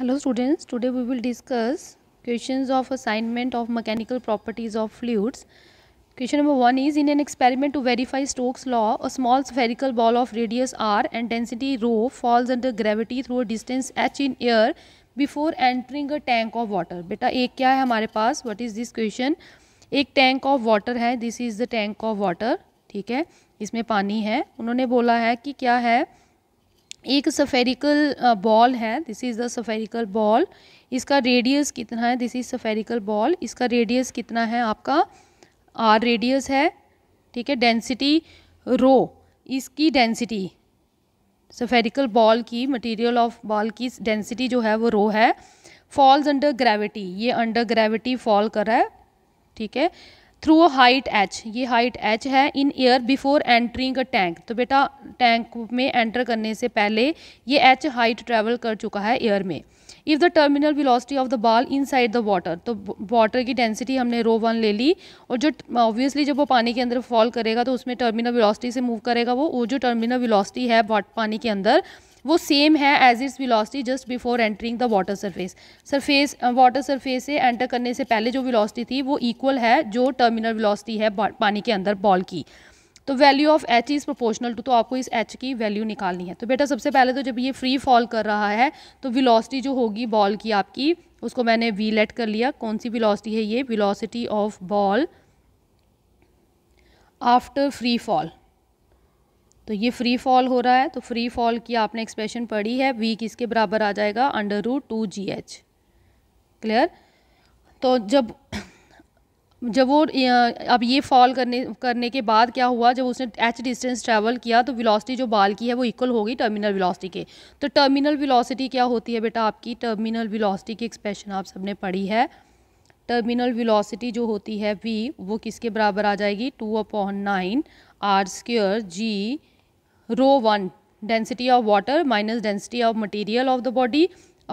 hello students today we will discuss questions of assignment of mechanical properties of fluids question number one is in an experiment to verify Stokes law a small spherical ball of radius R and density rho falls under gravity through a distance H in air before entering a tank of water बेटा एक क्या है हमारे पास what is this question एक tank of water है this is the tank of water ठीक है इसमें पानी है उन्होंने बोला है कि क्या है एक सफेरिकल बॉल uh, है this is the spherical ball इसका रेडियस कितना है दिस इज़ सफेरिकल बॉल इसका रेडियस कितना है आपका आर रेडियस है ठीक है डेंसिटी रो इसकी डेंसिटी सफेरिकल बॉल की मटेरियल ऑफ बॉल की डेंसिटी जो है वो रो है फॉल्स अंडर ग्रेविटी ये अंडर ग्रेविटी फॉल कर रहा है ठीक है थ्रू हाइट एच ये हाइट एच है in air before entering a tank तो बेटा टैंक में एंटर करने से पहले ये एच हाइट ट्रेवल कर चुका है एयर में if the terminal velocity of the ball inside the water तो वाटर की डेंसिटी हमने रो वन ले ली और जो ऑब्वियसली जब वो पानी के अंदर फॉल करेगा तो उसमें टर्मिनल विलॉसिटी से मूव करेगा वो वो जो टर्मिनल विलॉसिटी है पानी के अंदर वो सेम है as its velocity just before entering the water surface surface water surface से एंटर करने से पहले जो विलॉसिटी थी वो इक्वल है जो टर्मिनल विलॉसिटी है पानी के अंदर बॉल की तो value of H is proportional to तो आपको इस एच की वैल्यू निकालनी है तो बेटा सबसे पहले तो जब ये फ्री फॉल कर रहा है तो विलॉसिटी जो होगी बॉल की आपकी उसको मैंने वी लेट कर लिया कौन सी विलॉसिटी है ये velocity of ball after free fall तो ये फ्री फॉल हो रहा है तो फ्री फॉल की आपने एक्सप्रेशन पढ़ी है वी किसके बराबर आ जाएगा under root two G H clear तो जब जब वो अब ये फॉल करने करने के बाद क्या हुआ जब उसने एच डिस्टेंस ट्रैवल किया तो वेलोसिटी जो बाल की है वो इक्वल हो गई टर्मिनल वेलोसिटी के तो टर्मिनल वेलोसिटी क्या होती है बेटा आपकी टर्मिनल वेलोसिटी की एक्सप्रेशन आप सबने पढ़ी है टर्मिनल वेलोसिटी जो होती है वी वो किसके बराबर आ जाएगी two upon nine R square G rho 1 density of water minus density of material of the body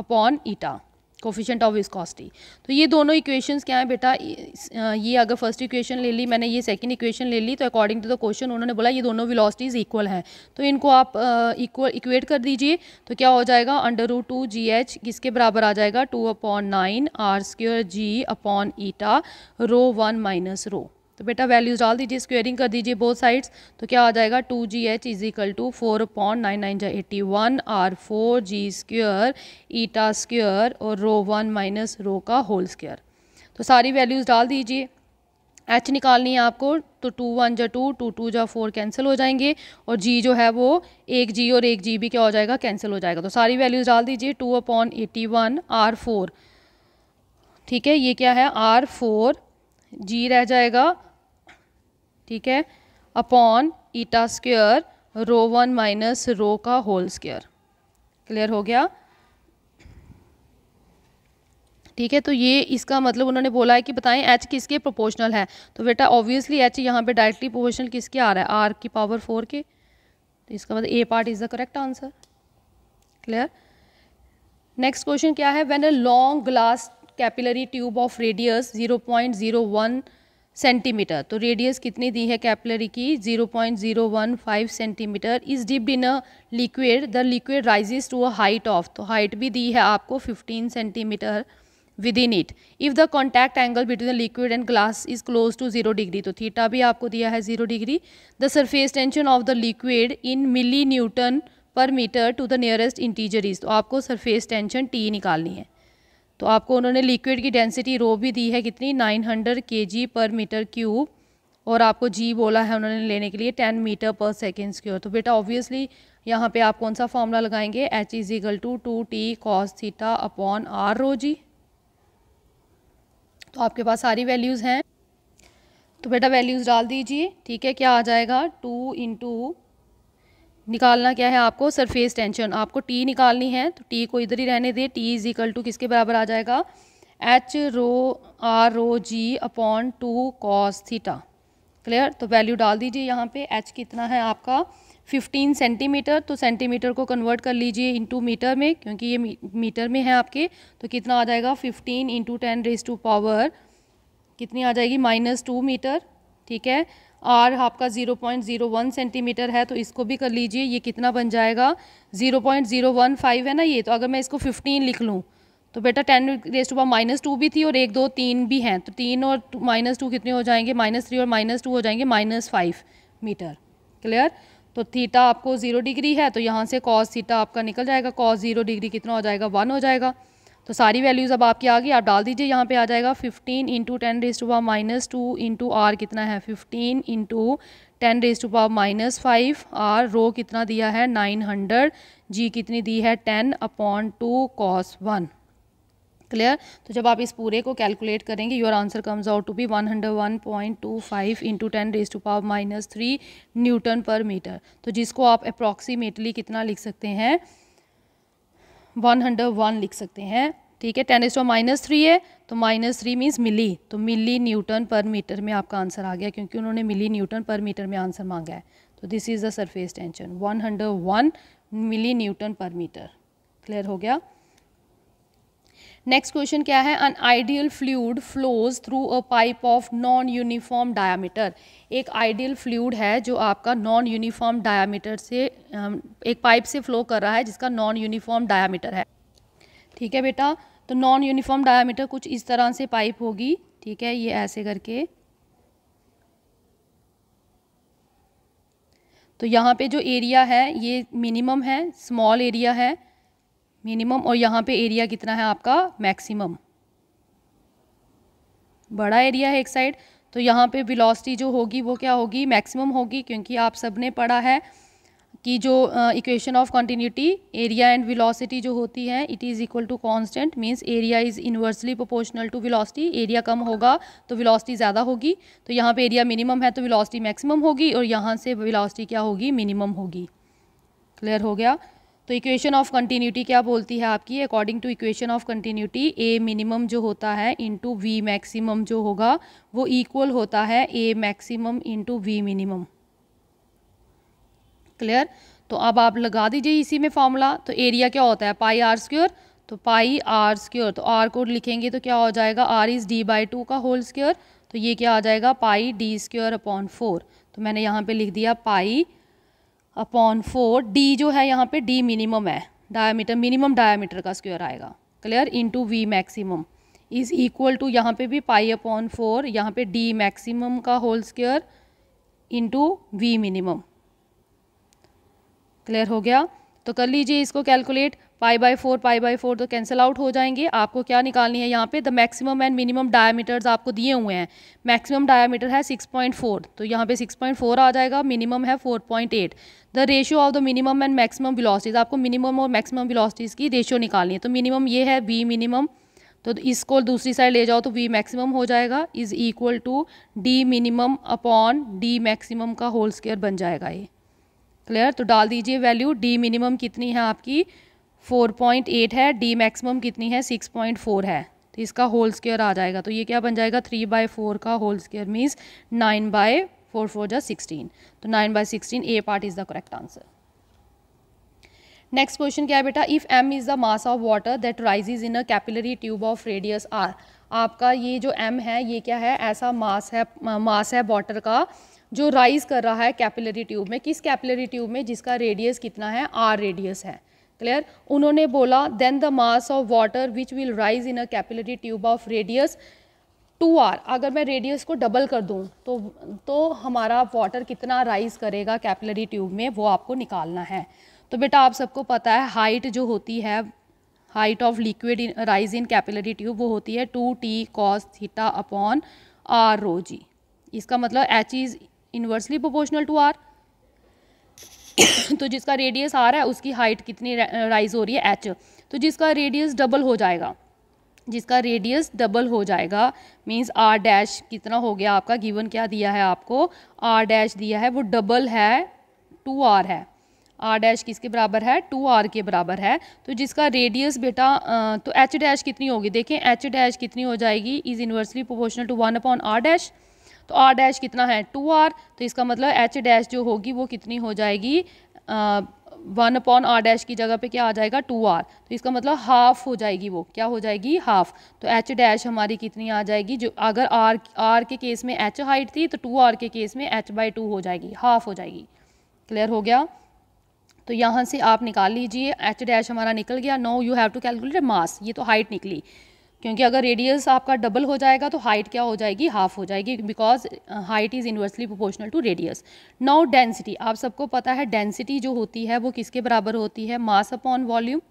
upon eta coefficient of viscosity तो ये दोनों इक्वेशंस क्या है बेटा ये अगर फर्स्ट इक्वेशन ले ली मैंने ये सेकंड इक्वेशन ले ली तो अकॉर्डिंग टू द क्वेश्चन उन्होंने बोला ये दोनों विलॉसिटीज इक्वल हैं तो इनको आप इक्वल uh, इक्वेट कर दीजिए तो क्या हो जाएगा अंडर रू टू जी एच किसके बराबर आ जाएगा two upon nine R square G upon eta rho one minus rho तो बेटा वैल्यूज़ डाल दीजिए स्क्वेयरिंग कर दीजिए बोथ साइड्स तो क्या आ जाएगा two G H is equal to four point nine nine जा eighty one R four G square eta square और रो वन माइनस रो का होल स्क्र तो सारी वैल्यूज़ डाल दीजिए एच निकालनी है आपको तो टू वन जो टू टू टू जो फोर कैंसिल हो जाएंगे और जी जो है वो एक जी और एक जी भी क्या हो जाएगा कैंसिल हो जाएगा तो सारी वैल्यूज़ डाल दीजिए two upon eighty one R four ठीक है ये क्या है आर फोर जी रह जाएगा ठीक है upon eta square rho one minus rho का होल स्क्वेयर क्लियर हो गया ठीक है तो ये इसका मतलब उन्होंने बोला है कि बताएं एच किसके प्रोपोर्शनल है तो बेटा ऑब्वियसली एच यहाँ पे डायरेक्टली प्रोपोर्शनल किसके आ रहा है आर की पावर फोर के तो इसका मतलब A part is the correct answer clear next question क्या है when a long glass capillary tube of radius zero point zero one centimetre तो रेडियस कितनी दी है कैपलरी की 0.015 centimetre is dip in a liquid the liquid rises to a height of तो height भी दी है आपको 15 centimetre within it if the contact angle between the liquid and glass is close to zero degree तो theta भी आपको दिया है zero degree the surface tension of the liquid in milli newton per metre to the nearest integer तो आपको surface tension T निकालनी है तो आपको उन्होंने लिक्विड की डेंसिटी रो भी दी है कितनी 900 हंड्रेड के जी पर मीटर क्यूब और आपको जी बोला है उन्होंने लेने के लिए 10 मीटर पर सेकेंड स्क्योर तो बेटा ऑब्वियसली यहाँ पे आप कौन सा फॉर्मूला लगाएंगे H is equal to two T cos theta upon R rho G तो आपके पास सारी वैल्यूज़ हैं तो बेटा वैल्यूज़ डाल दीजिए ठीक है क्या आ जाएगा टू इंटू निकालना क्या है आपको सरफेस टेंशन आपको टी निकालनी है तो टी को इधर ही रहने दे टी इज इक्वल टू किसके बराबर आ जाएगा H rho R rho G upon two cos theta clear तो वैल्यू डाल दीजिए यहाँ पे एच कितना है आपका 15 सेंटीमीटर तो सेंटीमीटर को कन्वर्ट कर लीजिए इंटू मीटर में क्योंकि ये मीटर में है आपके तो कितना आ जाएगा 15 into ten raise to power कितनी आ जाएगी माइनस टू मीटर ठीक है आर आपका 0.01 सेंटीमीटर है तो इसको भी कर लीजिए ये कितना बन जाएगा 0.015 है ना ये तो अगर मैं इसको 15 लिख लूँ तो बेटा ten raise to power minus two भी थी और एक दो तीन भी हैं तो तीन और माइनस टू कितने हो जाएंगे माइनस थ्री और माइनस टू हो जाएंगे माइनस फाइव मीटर क्लियर तो थीटा आपको ज़ीरो डिग्री है तो यहाँ से कॉस थीटा आपका निकल जाएगा कॉस ज़ीरो डिग्री कितना हो जाएगा वन हो जाएगा तो सारी वैल्यूज़ अब आपकी आ गई आप डाल दीजिए यहाँ पे आ जाएगा 15 into ten raise to power minus two into R कितना है 15 into ten raise to power minus five R rho कितना दिया है 900 जी कितनी दी है 10 upon two cos one clear तो जब आप इस पूरे को कैलकुलेट करेंगे your answer comes out to be one hundred one point two five into ten raise to power minus three newton per metre तो जिसको आप अप्रॉक्सीमेटली कितना लिख सकते हैं वन वन लिख सकते हैं ठीक है टेन एस माइनस थ्री है तो माइनस थ्री मीन्स मिली तो मिली न्यूटन पर मीटर में आपका आंसर आ गया क्योंकि उन्होंने मिली न्यूटन पर मीटर में आंसर मांगा है तो this is the surface tension one one milli newton per metre clear हो गया नेक्स्ट क्वेश्चन क्या है an ideal fluid flows through a pipe of non uniform diameter एक आइडियल फ्लूड है जो आपका नॉन यूनिफॉर्म डायामीटर से एक पाइप से फ्लो कर रहा है जिसका नॉन यूनिफॉर्म डायामीटर है ठीक है बेटा तो नॉन यूनिफॉर्म डायामीटर कुछ इस तरह से पाइप होगी ठीक है ये ऐसे करके तो यहाँ पे जो एरिया है ये मिनिमम है स्मॉल एरिया है मिनिमम और यहाँ पे एरिया कितना है आपका मैक्सिमम बड़ा एरिया है एक साइड तो यहाँ पे वेलोसिटी जो होगी वो क्या होगी मैक्सिमम होगी क्योंकि आप सब ने पढ़ा है कि जो equation of continuity area and velocity जो होती है it is equal to constant means area is inversely proportional to velocity area कम होगा तो वेलोसिटी ज़्यादा होगी तो यहाँ पे एरिया मिनिमम है तो वेलोसिटी मैक्सिमम होगी और यहाँ से वेलोसिटी क्या होगी मिनिमम होगी क्लियर हो गया तो इक्वेशन ऑफ कंटिन्यूटी क्या बोलती है आपकी according to equation of continuity A minimum जो होता है इंटू वी मैक्सिमम जो होगा वो इक्वल होता है A maximum into V minimum clear तो अब आप लगा दीजिए इसी में फॉर्मूला तो एरिया क्या होता है पाई आर स्क्योर तो पाई आर स्क्योर तो आर कोड लिखेंगे तो क्या हो जाएगा R is D by two का होल स्क्योर तो ये क्या आ जाएगा pi D square upon four तो मैंने यहाँ पे लिख दिया पाई अपॉन फोर डी जो है यहाँ पे डी मिनिमम है डायमीटर मिनिमम डायमीटर का स्क्वायर आएगा clear two V maximum is equal to यहाँ पे भी पाई अपॉन फोर यहाँ पे डी मैक्सिमम का whole square into V minimum clear हो गया तो कर लीजिए इसको calculate pi by four pi by four तो कैंसिल आउट हो जाएंगे आपको क्या निकालनी है यहाँ पे the maximum and minimum diameters आपको दिए हुए हैं मैक्सिमम डायमीटर है 6.4 तो यहाँ पे 6.4 आ जाएगा मिनिमम है 4.8 the ratio of the minimum and maximum velocities आपको मिनिमम और मैक्सिमम बिलासिटीज़ की रेशियो निकालनी है तो मिनिमम ये है वी मिनिमम तो इसको दूसरी साइड ले जाओ तो वी मैक्सिमम हो जाएगा is equal to D minimum upon D maximum का होल स्केयर बन जाएगा ये क्लियर तो डाल दीजिए वैल्यू डी मिनिमम कितनी है आपकी फोर पॉइंट एट है डी मैक्सिमम कितनी है सिक्स पॉइंट फोर है तो इसका होल स्केयर आ जाएगा तो ये क्या बन जाएगा थ्री बाय फोर का whole square means nine by four four जो सिक्सटीन तो nine by sixteen A part is the correct answer next question क्या है बेटा if M is the mass of water that rise in a capillary tube of radius R आपका ये जो M है ये क्या है ऐसा मास है मास है वाटर का जो राइज कर रहा है कैपिलरी ट्यूब में किस कैपिलरी ट्यूब में जिसका रेडियस कितना है आर रेडियस है क्लियर उन्होंने बोला then the mass of water which will rise in a capillary tube of radius two R अगर मैं रेडियस को डबल कर दूँ तो तो हमारा वाटर कितना राइज करेगा कैपिलरी ट्यूब में वो आपको निकालना है तो बेटा आप सबको पता है हाइट जो होती है height of liquid rise in capillary tube वो होती है two T cos theta upon R rho G इसका मतलब H is inversely proportional to R तो जिसका रेडियस आ रहा है उसकी हाइट कितनी राइज हो रही है एच तो जिसका रेडियस डबल हो जाएगा जिसका रेडियस डबल हो जाएगा मींस आर डैश कितना हो गया आपका गिवन क्या दिया है आपको आर डैश दिया है वो डबल है टू आर है आर डैश किसके बराबर है टू आर के बराबर है तो जिसका रेडियस बेटा तो एच डैश कितनी होगी देखें एच डैश कितनी हो जाएगी is inversely proportional to one upon R dash तो आर डैश कितना है टू आर तो इसका मतलब एच डैश जो होगी वो कितनी हो जाएगी वन अपॉन आर डैश की जगह पे क्या आ जाएगा टू आर तो इसका मतलब हाफ हो जाएगी वो क्या हो जाएगी हाफ तो एच डैश हमारी कितनी आ जाएगी जो अगर आर आर के केस में एच हाइट थी तो टू आर के केस में एच बाई टू हो जाएगी हाफ हो जाएगी क्लियर हो गया तो यहाँ से आप निकाल लीजिए एच डैश हमारा निकल गया no you have to calculate mass ये तो हाइट निकली क्योंकि अगर रेडियस आपका डबल हो जाएगा तो हाइट क्या हो जाएगी हाफ हो जाएगी because height is inversely proportional to radius now density आप सबको पता है डेंसिटी जो होती है वो किसके बराबर होती है मास अपॉन वॉल्यूम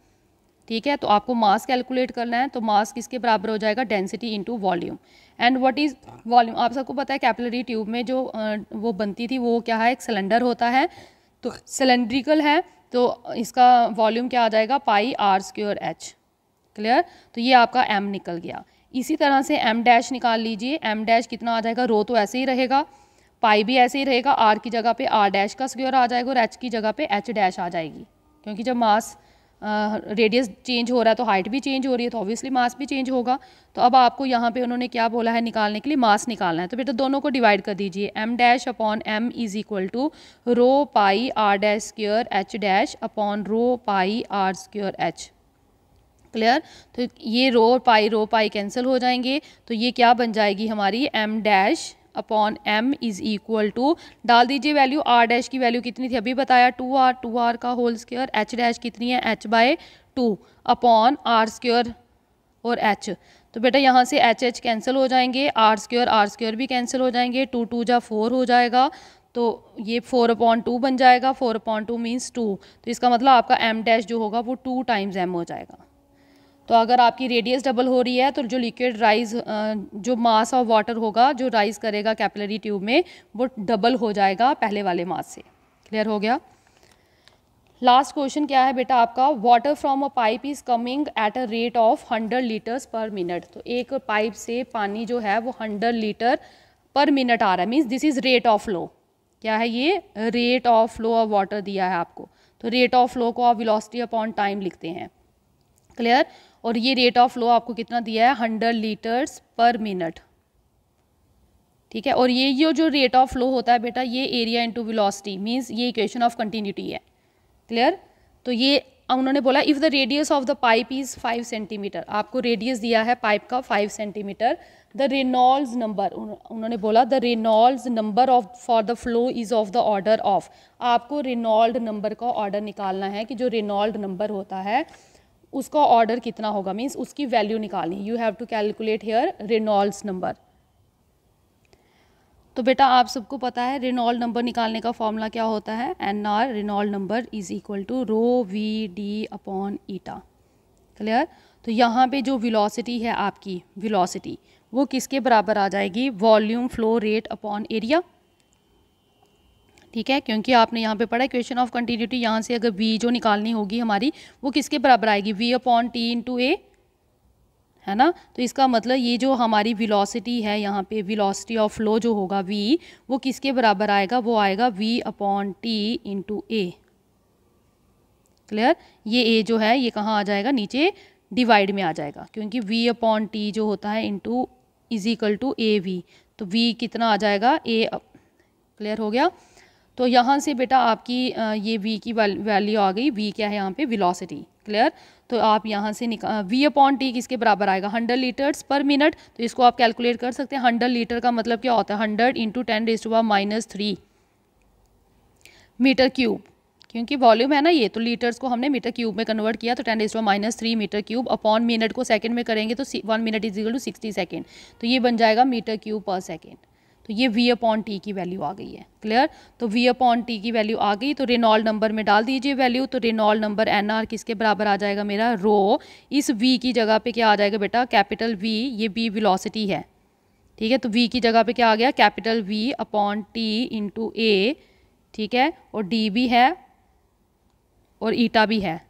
ठीक है तो आपको मास कैलकुलेट करना है तो मास किसके बराबर हो जाएगा density into volume and what is volume आप सबको पता है कैपलरी ट्यूब में जो uh, वो बनती थी वो क्या है एक सिलेंडर होता है तो सिलेंड्रिकल है तो इसका वॉल्यूम क्या आ जाएगा pi R square H clear तो ये आपका एम निकल गया इसी तरह से एम डैश निकाल लीजिए एम डैश कितना आ जाएगा रो तो ऐसे ही रहेगा पाई भी ऐसे ही रहेगा आर की जगह पे आर डैश का स्क्योर आ जाएगा और एच की जगह पे एच डैश आ जाएगी क्योंकि जब मास रेडियस चेंज हो रहा है तो हाइट भी चेंज हो रही है तो ऑब्वियसली मास भी चेंज होगा तो अब आपको यहाँ पे उन्होंने क्या बोला है निकालने के लिए मास निकालना है तो बेटा दोनों को डिवाइड कर दीजिए M dash upon M is equal to rho pi R dash square H dash upon rho pi R square H clear तो ये रो पाई रो पाई कैंसिल हो जाएंगे तो ये क्या बन जाएगी हमारी M dash upon M is equal to डाल दीजिए वैल्यू आर डैश की वैल्यू कितनी थी अभी बताया टू आर टू आर का होल स्क्वेयर एच डैश कितनी है H by two upon R square और एच तो बेटा यहाँ से एच एच कैंसिल हो जाएंगे आर स्क्योर आर स्क्वेयर भी कैंसिल हो जाएंगे टू टू जा फोर हो जाएगा तो ये फोर अपॉन टू बन जाएगा four upon two means two तो इसका मतलब आपका एम डैश जो होगा वो टू टाइम्स एम हो जाएगा तो अगर आपकी रेडियस डबल हो रही है तो जो लिक्विड राइज जो मास ऑफ वाटर होगा जो राइज करेगा कैपिलरी ट्यूब में वो डबल हो जाएगा पहले वाले मास से क्लियर हो गया लास्ट क्वेश्चन क्या है बेटा आपका water from a pipe is coming at a rate of hundred litres per minute तो एक पाइप से पानी जो है वो हंड्रेड लीटर पर मिनट आ रहा है means this is rate of flow क्या है ये rate of flow of water दिया है आपको तो रेट ऑफ फ्लो को आप विलोसिटी अपॉन टाइम लिखते हैं क्लियर और ये रेट ऑफ फ्लो आपको कितना दिया है हंड्रेड लीटर्स पर मिनट ठीक है और ये जो जो रेट ऑफ फ्लो होता है बेटा ये एरिया इनटू वेलोसिटी मींस ये इक्वेशन ऑफ कंटिन्यूटी है क्लियर तो ये उन्होंने बोला if the radius of the pipe is five centimetre आपको रेडियस दिया है पाइप का five centimetre the Reynolds number उन्होंने बोला the Reynolds number of for the flow is of the order of आपको रेनॉल्ड नंबर का ऑर्डर निकालना है कि जो रेनॉल्ड नंबर होता है उसका ऑर्डर कितना होगा मीन्स उसकी वैल्यू निकालनी you have to calculate here Reynolds number तो बेटा आप सबको पता है रिनॉल्ड नंबर निकालने का फॉर्मूला क्या होता है N R Reynold number is equal to rho V D upon eta clear तो यहाँ पे जो विलोसिटी है आपकी विलोसिटी वो किसके बराबर आ जाएगी volume flow rate upon area ठीक है क्योंकि आपने यहाँ पे पढ़ा क्वेश्चन ऑफ कंटिन्यूटी यहाँ से अगर वी जो निकालनी होगी हमारी वो किसके बराबर आएगी V upon T into A है ना तो इसका मतलब ये जो हमारी विलोसिटी है यहाँ पे विलोसिटी ऑफ फ्लो जो होगा वी वो किसके बराबर आएगा वो आएगा V upon T into A clear ये ए जो है ये कहाँ आ जाएगा नीचे डिवाइड में आ जाएगा क्योंकि वी अपॉन टी जो होता है into is equal to A V तो वी कितना आ जाएगा ए क्लियर हो गया तो यहाँ से बेटा आपकी ये वी की वैल्यू आ गई वी क्या है यहाँ पे वेलोसिटी क्लियर तो आप यहाँ से निकाल वी अपॉन टी किसके बराबर आएगा हंड्रेड लीटर्स पर मिनट तो इसको आप कैलकुलेट कर सकते हैं हंड्रेड लीटर का मतलब क्या होता है hundred into ten raise to minus three metre cube क्योंकि वॉल्यूम है ना ये तो लीटर्स को हमने मीटर क्यूब में कन्वर्ट किया तो ten is to minus three metre cube upon minute को सेकंड में करेंगे तो one minute is equal to sixty second तो ये बन जाएगा मीटर क्यूब पर सेकेंड तो ये वी अपॉन टी की वैल्यू आ गई है क्लियर तो वी अपॉन टी की वैल्यू आ गई तो रेनॉल नंबर में डाल दीजिए वैल्यू तो रेनॉल नंबर एन आर किसके बराबर आ जाएगा मेरा रो इस वी की जगह पे क्या आ जाएगा बेटा कैपिटल वी ये बी विलोसिटी है ठीक है तो वी की जगह पे क्या आ गया capital V upon T into A ठीक है और डी भी है और ईटा भी है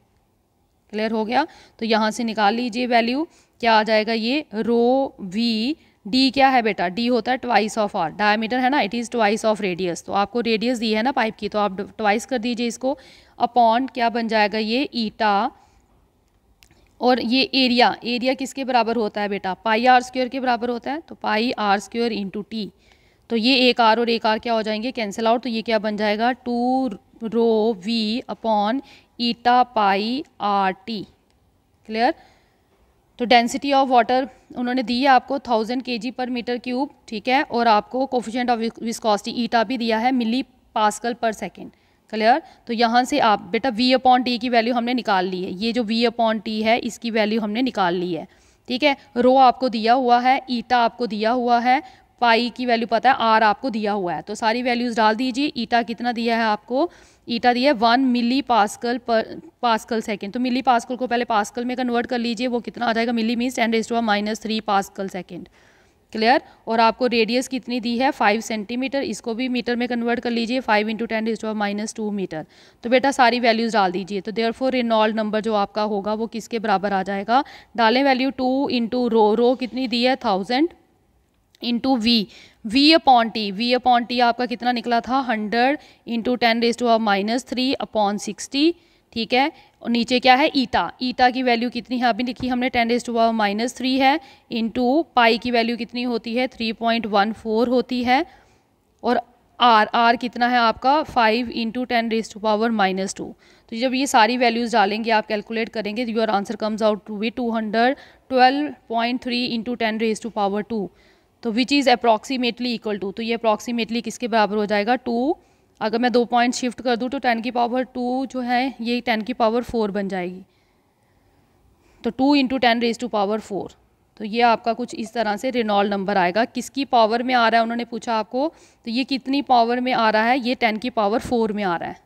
क्लियर हो गया तो यहाँ से निकाल लीजिए वैल्यू क्या आ जाएगा ये रो वी डी क्या है बेटा डी होता है ट्वाइस ऑफ आर डायमीटर है ना it is twice of radius तो आपको रेडियस दी है ना पाइप की तो आप ट्वाइस कर दीजिए इसको अपॉन क्या बन जाएगा ये ईटा और ये एरिया एरिया किसके बराबर होता है बेटा पाई आर स्क्योर के बराबर होता है तो pi R square into T तो ये एक आर और एक आर क्या हो जाएंगे कैंसिल आउट तो ये क्या बन जाएगा two rho V upon eta pi R T clear तो डेंसिटी ऑफ वाटर उन्होंने दी है आपको थाउजेंड के जी पर मीटर क्यूब ठीक है और आपको कोफिशेंट ऑफ विस्कॉसिटी ईटा भी दिया है millipascal per second clear तो यहाँ से आप बेटा वी अपॉन टी की वैल्यू हमने निकाल ली है ये जो वी अपॉन टी है इसकी वैल्यू हमने निकाल ली है ठीक है रो आपको दिया हुआ है ईटा आपको दिया हुआ है पाई की वैल्यू पता है आर आपको दिया हुआ है तो सारी वैल्यूज़ डाल दीजिए ईटा कितना दिया है आपको ईटा दिया है one millipascal per pascal second तो मिली पास्कल को पहले पास्कल में कन्वर्ट कर लीजिए वो कितना आ जाएगा milli means ten raise minus three pascal second clear और आपको रेडियस कितनी दी है फाइव सेंटीमीटर इसको भी मीटर में कन्वर्ट कर लीजिए five into ten is minus two metre तो बेटा सारी वैल्यूज़ डाल दीजिए तो देयर फोर रेनॉल्ड नंबर जो आपका होगा वो किसके बराबर आ जाएगा डालें value two into rho rho कितनी दी है thousand into V V upon T V upon T आपका कितना निकला था hundred into ten raise to minus three upon sixty ठीक है और नीचे क्या है ईटा ईटा की वैल्यू कितनी है अभी लिखी हमने ten raise to power minus three है इंटू पाई की वैल्यू कितनी होती है थ्री पॉइंट वन फोर होती है और आर आर कितना है आपका five into ten raise to power minus two तो जब ये सारी वैल्यूज़ डालेंगे आप कैलकुलेट करेंगे your answer comes out to be two hundred twelve point three into ten raise to power two तो which is approximately equal to तो ये अप्रॉक्सीमेटली किसके बराबर हो जाएगा टू अगर मैं दो पॉइंट शिफ्ट कर दूँ तो टेन की पावर टू जो है ये टेन की पावर फोर बन जाएगी तो two into ten raise to power four तो ये आपका कुछ इस तरह से रिनॉल नंबर आएगा किसकी पावर में आ रहा है उन्होंने पूछा आपको तो ये कितनी पावर में आ रहा है ये टेन की पावर फोर में आ रहा है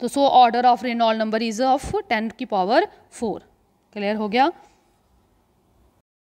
तो so order of Reynold number is of ten की पावर फोर क्लियर हो गया